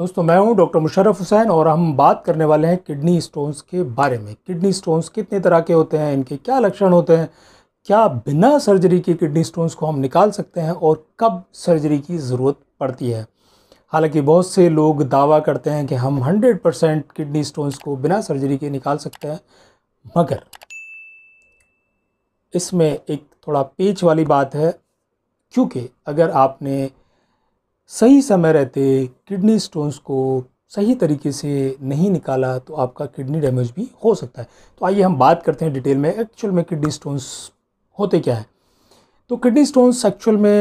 दोस्तों मैं हूं डॉक्टर मुशरफ हुसैन और हम बात करने वाले हैं किडनी स्टोन्स के बारे में किडनी स्टोन्स कितने तरह के होते हैं इनके क्या लक्षण होते हैं क्या बिना सर्जरी के किडनी स्टोन्स को हम निकाल सकते हैं और कब सर्जरी की ज़रूरत पड़ती है हालांकि बहुत से लोग दावा करते हैं कि हम हंड्रेड परसेंट किडनी स्टोन्स को बिना सर्जरी के निकाल सकते हैं मगर इसमें एक थोड़ा पेच वाली बात है क्योंकि अगर आपने सही समय रहते किडनी स्टोन्स को सही तरीके से नहीं निकाला तो आपका किडनी डैमेज भी हो सकता है तो आइए हम बात करते हैं डिटेल में एक्चुअल में किडनी स्टोन्स होते क्या है तो किडनी स्टोन्स एक्चुअल में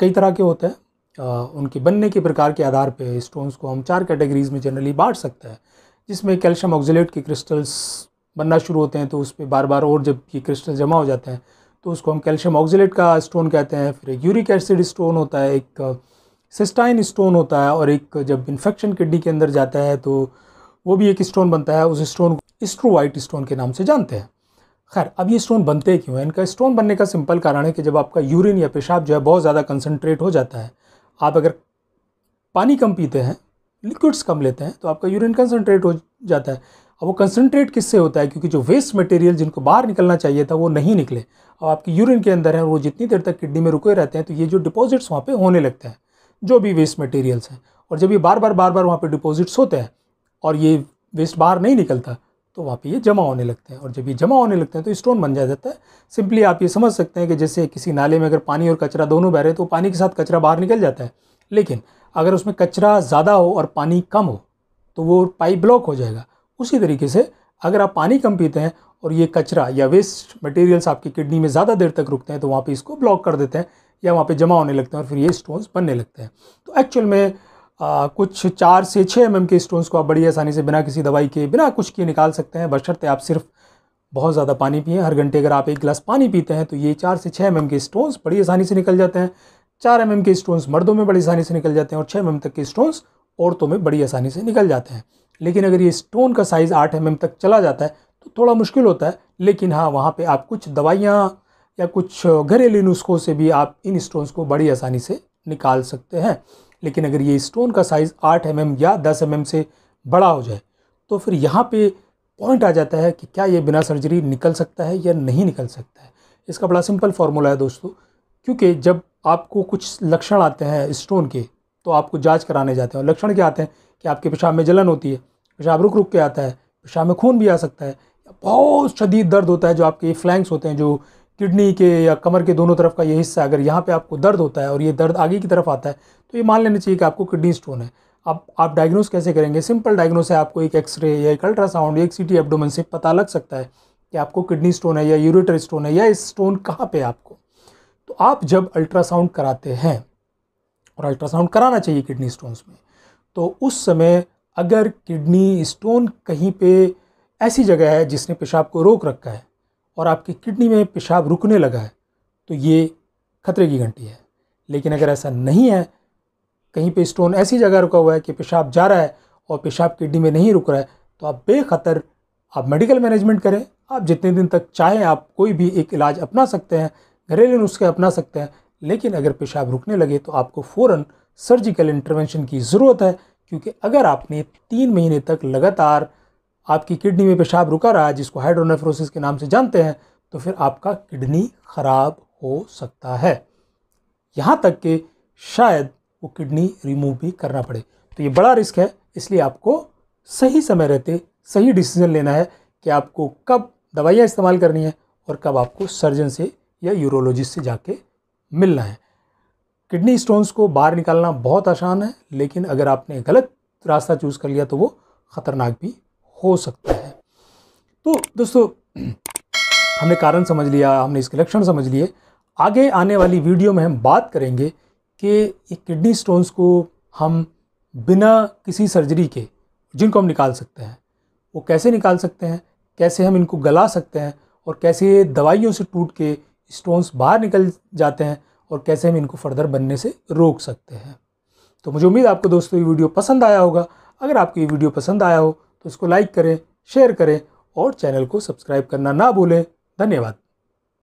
कई तरह के होते हैं उनके बनने के प्रकार के आधार पर स्टोन्स को हम चार कैटेगरीज में जनरली बांट सकते हैं जिसमें कैल्शियम ऑक्जिलेट के क्रिस्टल्स बनना शुरू होते हैं तो उस पर बार बार और जब ये क्रिस्टल जमा हो जाते हैं तो उसको हम कैल्शियम ऑक्जिलेट का स्टोन कहते हैं फिर एक यूरिक एसिड स्टोन होता है एक सिस्टाइन स्टोन होता है और एक जब इन्फेक्शन किडनी के अंदर जाता है तो वो भी एक स्टोन बनता है उस स्टोन को स्ट्रोवाइट स्टोन के नाम से जानते हैं खैर अब ये स्टोन बनते क्यों हैं इनका स्टोन बनने का सिंपल कारण है कि जब आपका यूरिन या पेशाब जो है बहुत ज़्यादा कंसनट्रेट हो जाता है आप अगर पानी कम पीते हैं लिक्विड्स कम लेते हैं तो आपका यूरिन कंसनट्रेट हो जाता है अब वो कंसनट्रेट किससे होता है क्योंकि जो वेस्ट मटेरियल जिनको बाहर निकलना चाहिए था वो नहीं निकले अब आपके यूरिन के अंदर है वो जितनी देर तक किडनी में रुके रहते हैं तो ये जो डिपॉजिट्स वहाँ पर होने लगते हैं जो भी वेस्ट मटेरियल्स हैं और जब ये बार बार बार बार वहाँ पर डिपॉजिट्स होते हैं और ये वेस्ट बाहर नहीं निकलता तो वहाँ पे ये जमा होने लगते हैं और जब ये जमा होने लगते हैं तो स्टोन बन जा जाता है सिंपली आप ये समझ सकते हैं कि जैसे किसी नाले में अगर पानी और कचरा दोनों बह रहे हैं तो पानी के साथ कचरा बाहर निकल जाता है लेकिन अगर उसमें कचरा ज़्यादा हो और पानी कम हो तो वो पाइप ब्लॉक हो जाएगा उसी तरीके से अगर आप पानी कम पीते हैं और ये कचरा या वेस्ट मटेरियल्स आपकी किडनी में ज़्यादा देर तक रुकते हैं तो वहाँ पर इसको ब्लॉक कर देते हैं या वहाँ पे जमा होने लगते हैं और फिर ये स्टोन्स बनने लगते हैं तो एक्चुअल में आ, कुछ चार से छः एम के स्टोन्स को आप बड़ी आसानी से बिना किसी दवाई के बिना कुछ किए निकाल सकते हैं बशर्ते आप सिर्फ बहुत ज़्यादा पानी पिए हर घंटे अगर आप एक गिलास पानी पीते हैं तो ये चार से छः एम के स्टोन्स बड़ी आसानी से निकल जाते हैं चार एम के स्टोन्स मर्दों में बड़ी आसानी से निकल जाते हैं और छः एम तक के स्टोन्स औरतों में बड़ी आसानी से निकल जाते हैं लेकिन अगर ये स्टोन का साइज़ आठ एम तक चला जाता है तो थोड़ा मुश्किल होता है लेकिन हाँ वहाँ पर आप कुछ दवाइयाँ या कुछ घरेलू नुस्खों से भी आप इन स्टोन्स को बड़ी आसानी से निकाल सकते हैं लेकिन अगर ये स्टोन का साइज़ आठ एम mm या दस एम mm से बड़ा हो जाए तो फिर यहाँ पे पॉइंट आ जाता है कि क्या ये बिना सर्जरी निकल सकता है या नहीं निकल सकता है इसका बड़ा सिंपल फार्मूला है दोस्तों क्योंकि जब आपको कुछ लक्षण आते हैं स्टोन के तो आपको जांच कराने जाते हैं और लक्षण क्या आते हैं कि आपके पेशाब में जलन होती है पेशाब रुक रुक के आता है पेशाब में खून भी आ सकता है बहुत शदीद दर्द होता है जो आपके फ्लैंक्स होते हैं जो किडनी के या कमर के दोनों तरफ का ये हिस्सा अगर यहाँ पे आपको दर्द होता है और ये दर्द आगे की तरफ आता है तो ये मान लेना चाहिए कि आपको किडनी स्टोन है आप आप डायग्नोस कैसे करेंगे सिंपल डायग्नोस है आपको एक एक्सरे या एक अल्ट्रासाउंड या एक सी एब्डोमन से पता लग सकता है कि आपको किडनी स्टोन है या यूरेटर स्टोन है या स्टोन कहाँ पर आपको तो आप जब अल्ट्रासाउंड कराते हैं और अल्ट्रासाउंड कराना चाहिए किडनी स्टोन्स में तो उस समय अगर किडनी स्टोन कहीं पे ऐसी जगह है जिसने पेशाब को रोक रखा है और आपकी किडनी में पेशाब रुकने लगा है तो ये खतरे की घंटी है लेकिन अगर ऐसा नहीं है कहीं पे स्टोन ऐसी जगह रुका हुआ है कि पेशाब जा रहा है और पेशाब किडनी में नहीं रुक रहा है तो आप बेखतर आप मेडिकल मैनेजमेंट करें आप जितने दिन तक चाहें आप कोई भी एक इलाज अपना सकते हैं घरेलू नुस्खे अपना सकते हैं लेकिन अगर पेशाब रुकने लगे तो आपको फ़ौर सर्जिकल इंटरवेंशन की ज़रूरत है क्योंकि अगर आपने तीन महीने तक लगातार आपकी किडनी में पेशाब रुका रहा है जिसको हाइड्रोनेफ्रोसिस के नाम से जानते हैं तो फिर आपका किडनी ख़राब हो सकता है यहाँ तक कि शायद वो किडनी रिमूव भी करना पड़े तो ये बड़ा रिस्क है इसलिए आपको सही समय रहते सही डिसीजन लेना है कि आपको कब दवाइयाँ इस्तेमाल करनी है और कब आपको सर्जन से या यूरोलॉजिस्ट से जाके मिलना है किडनी स्टोन्स को बाहर निकालना बहुत आसान है लेकिन अगर आपने गलत रास्ता चूज़ कर लिया तो वो ख़तरनाक भी हो सकता है तो दोस्तों हमने कारण समझ लिया हमने इसके लक्षण समझ लिए आगे आने वाली वीडियो में हम बात करेंगे कि किडनी स्टोन्स को हम बिना किसी सर्जरी के जिनको हम निकाल सकते हैं वो कैसे निकाल सकते हैं कैसे हम इनको गला सकते हैं और कैसे दवाइयों से टूट के स्टोन्स बाहर निकल जाते हैं और कैसे हम इनको फर्दर बनने से रोक सकते हैं तो मुझे उम्मीद आपको दोस्तों ये वीडियो पसंद आया होगा अगर आपको ये वीडियो पसंद आया हो तो इसको लाइक करें शेयर करें और चैनल को सब्सक्राइब करना ना भूलें धन्यवाद